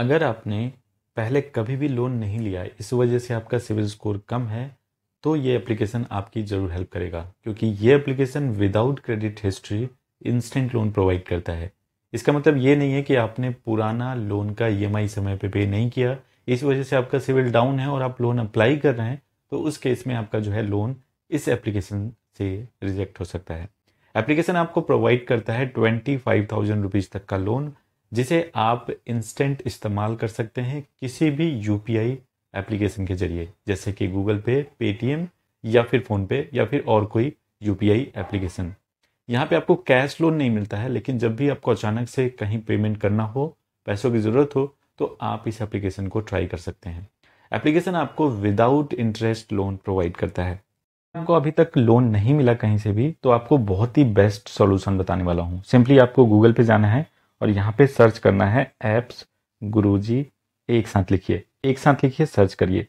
अगर आपने पहले कभी भी लोन नहीं लिया इस वजह से आपका सिविल स्कोर कम है तो ये एप्लीकेशन आपकी ज़रूर हेल्प करेगा क्योंकि ये application without credit history instant loan provide करता है इसका मतलब ये नहीं है कि आपने पुराना लोन का ई e समय पे पे नहीं किया इस वजह से आपका सिविल डाउन है और आप लोन अप्लाई कर रहे हैं तो उस केस में आपका जो है लोन इस एप्लीकेशन से रिजेक्ट हो सकता है एप्लीकेशन आपको प्रोवाइड करता है ट्वेंटी फाइव थाउजेंड रुपीज़ तक का लोन जिसे आप इंस्टेंट इस्तेमाल कर सकते हैं किसी भी यू एप्लीकेशन के जरिए जैसे कि गूगल पे पेटीएम या फिर फ़ोनपे या फिर और कोई यू एप्लीकेशन यहाँ पे आपको कैश लोन नहीं मिलता है लेकिन जब भी आपको अचानक से कहीं पेमेंट करना हो पैसों की ज़रूरत हो तो आप इस एप्लीकेशन को ट्राई कर सकते हैं एप्लीकेशन आपको विदाउट इंटरेस्ट लोन प्रोवाइड करता है आपको अभी तक लोन नहीं मिला कहीं से भी तो आपको बहुत ही बेस्ट सॉल्यूशन बताने वाला हूँ सिंपली आपको गूगल पे जाना है और यहाँ पे सर्च करना है एप्स गुरुजी एक साथ लिखिए एक साथ लिखिए सर्च करिए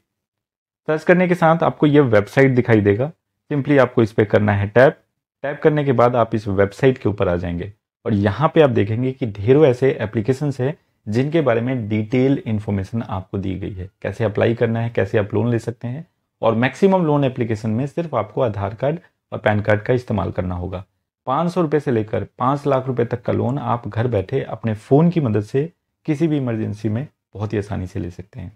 सर्च करने के साथ आपको ये वेबसाइट दिखाई देगा सिंपली आपको इस पर करना है टैप टैप करने के बाद आप इस वेबसाइट के ऊपर आ जाएंगे और यहाँ पे आप देखेंगे कि ढेरों ऐसे एप्लीकेशन है जिनके बारे में डिटेल इन्फॉर्मेशन आपको दी गई है कैसे अप्लाई करना है कैसे आप लोन ले सकते हैं और मैक्सिमम लोन एप्लीकेशन में सिर्फ आपको आधार कार्ड और पैन कार्ड का इस्तेमाल करना होगा पाँच सौ से लेकर पाँच लाख रुपये तक का लोन आप घर बैठे अपने फ़ोन की मदद से किसी भी इमरजेंसी में बहुत ही आसानी से ले सकते हैं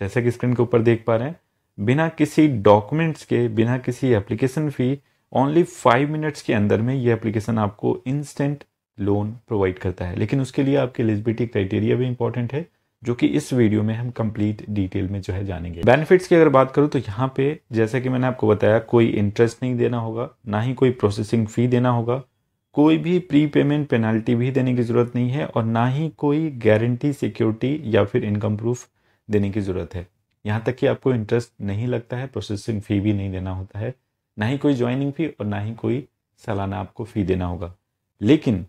जैसा कि स्क्रीन के ऊपर देख पा रहे हैं बिना किसी डॉक्यूमेंट्स के बिना किसी application fee only five minutes के अंदर में ये एप्लीकेशन आपको इंस्टेंट लोन प्रोवाइड करता है लेकिन उसके लिए आपकी एलिजिबिलिटी क्राइटेरिया भी इंपॉर्टेंट है जो कि इस वीडियो में हम कंप्लीट डिटेल में जो है जानेंगे बेनिफिट्स की अगर बात करूँ तो यहाँ पे जैसा कि मैंने आपको बताया कोई इंटरेस्ट नहीं देना होगा ना ही कोई प्रोसेसिंग फ़ी देना होगा कोई भी प्री पेमेंट पेनल्टी भी देने की ज़रूरत नहीं है और ना ही कोई गारंटी सिक्योरिटी या फिर इनकम प्रूफ देने की ज़रूरत है यहाँ तक कि आपको इंटरेस्ट नहीं लगता है प्रोसेसिंग फ़ी भी नहीं देना होता है ना ही कोई ज्वाइनिंग फ़ी और ना ही कोई सालाना आपको फ़ी देना होगा लेकिन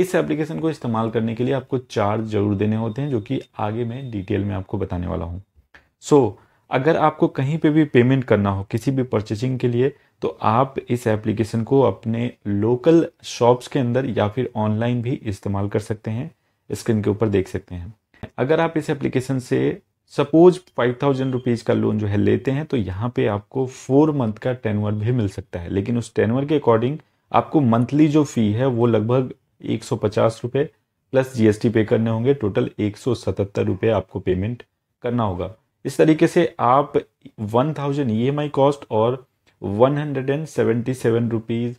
इस एप्लीकेशन को इस्तेमाल करने के लिए आपको चार्ज जरूर देने होते हैं जो कि आगे मैं डिटेल में आपको बताने वाला हूँ सो so, अगर आपको कहीं पे भी पेमेंट करना हो किसी भी परचेसिंग के लिए तो आप इस एप्लीकेशन को अपने लोकल शॉप्स के अंदर या फिर ऑनलाइन भी इस्तेमाल कर सकते हैं स्क्रीन के ऊपर देख सकते हैं अगर आप इस एप्लीकेशन से सपोज फाइव थाउजेंड रुपीज़ का लोन जो है लेते हैं तो यहाँ पे आपको फोर मंथ का टेनवर भी मिल सकता है लेकिन उस टेनवर के अकॉर्डिंग आपको मंथली जो फ़ी है वो लगभग एक सौ पचास रुपये प्लस जीएसटी पे करने होंगे टोटल एक सौ सतहत्तर रुपये आपको पेमेंट करना होगा इस तरीके से आप one thousand E M I cost और one hundred and seventy seven rupees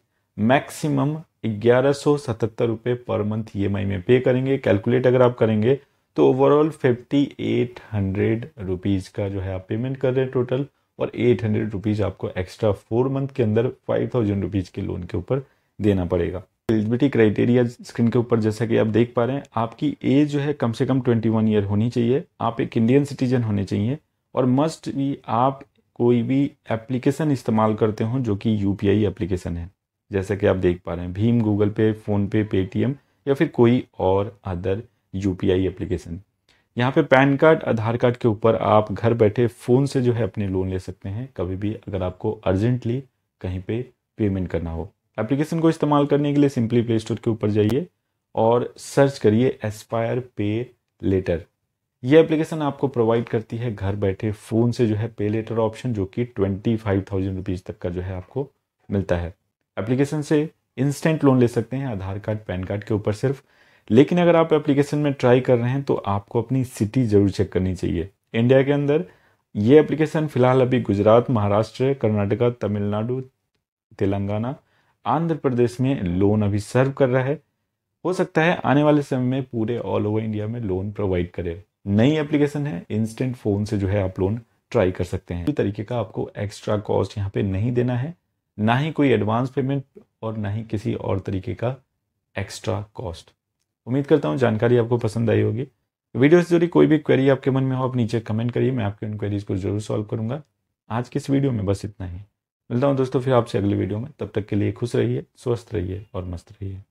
maximum ग्यारह सौ सतहत्तर रुपये पर मंथ ई एम आई में पे करेंगे कैलकुलेट अगर आप करेंगे तो overall fifty eight hundred rupees का जो है आप पेमेंट कर रहे हैं टोटल और एट हंड्रेड रुपीज़ आपको एक्स्ट्रा फोर मंथ के अंदर फाइव थाउजेंड रुपीज़ के लोन के ऊपर देना पड़ेगा एलिजिबिलिटी क्राइटेरिया स्क्रीन के ऊपर जैसा कि आप देख पा रहे हैं आपकी एज जो है कम से कम 21 ईयर होनी चाहिए आप एक इंडियन सिटीजन होने चाहिए और मस्ट भी आप कोई भी एप्लीकेशन इस्तेमाल करते हो जो कि यू एप्लीकेशन है जैसा कि आप देख पा रहे हैं भीम गूगल पे फ़ोनपे पेटीएम या फिर कोई और अदर यू एप्लीकेशन यहाँ पे पैन कार्ड आधार कार्ड के ऊपर आप घर बैठे फ़ोन से जो है अपने लोन ले सकते हैं कभी भी अगर आपको अर्जेंटली कहीं पे पेमेंट करना हो एप्लीकेशन को इस्तेमाल करने के लिए सिंपली प्ले स्टोर के ऊपर जाइए और सर्च करिए एस्पायर पे लेटर ये एप्लीकेशन आपको प्रोवाइड करती है घर बैठे फ़ोन से जो है पे लेटर ऑप्शन जो कि ट्वेंटी फाइव थाउजेंड रुपीज़ तक का जो है आपको मिलता है एप्लीकेशन से इंस्टेंट लोन ले सकते हैं आधार कार्ड पैन कार्ड के ऊपर सिर्फ लेकिन अगर आप एप्लीकेशन में ट्राई कर रहे हैं तो आपको अपनी सिटी ज़रूर चेक करनी चाहिए इंडिया के अंदर ये एप्लीकेशन फ़िलहाल अभी गुजरात महाराष्ट्र कर्नाटका तमिलनाडु तेलंगाना आंध्र प्रदेश में लोन अभी सर्व कर रहा है हो सकता है आने वाले समय में पूरे ऑल ओवर इंडिया में लोन प्रोवाइड करे नई एप्लीकेशन है इंस्टेंट फ़ोन से जो है आप लोन ट्राई कर सकते हैं इसी तरीके का आपको एक्स्ट्रा कॉस्ट यहाँ पे नहीं देना है ना ही कोई एडवांस पेमेंट और ना ही किसी और तरीके का एक्स्ट्रा कॉस्ट उम्मीद करता हूँ जानकारी आपको पसंद आई होगी वीडियो से जुड़ी कोई भी क्वेरी आपके मन में हो आप नीचे कमेंट करिए मैं आपकी उन क्वेरीज को जरूर सॉल्व करूंगा आज के इस वीडियो में बस इतना ही मिलता हूँ दोस्तों फिर आपसे अगले वीडियो में तब तक के लिए खुश रहिए स्वस्थ रहिए और मस्त रहिए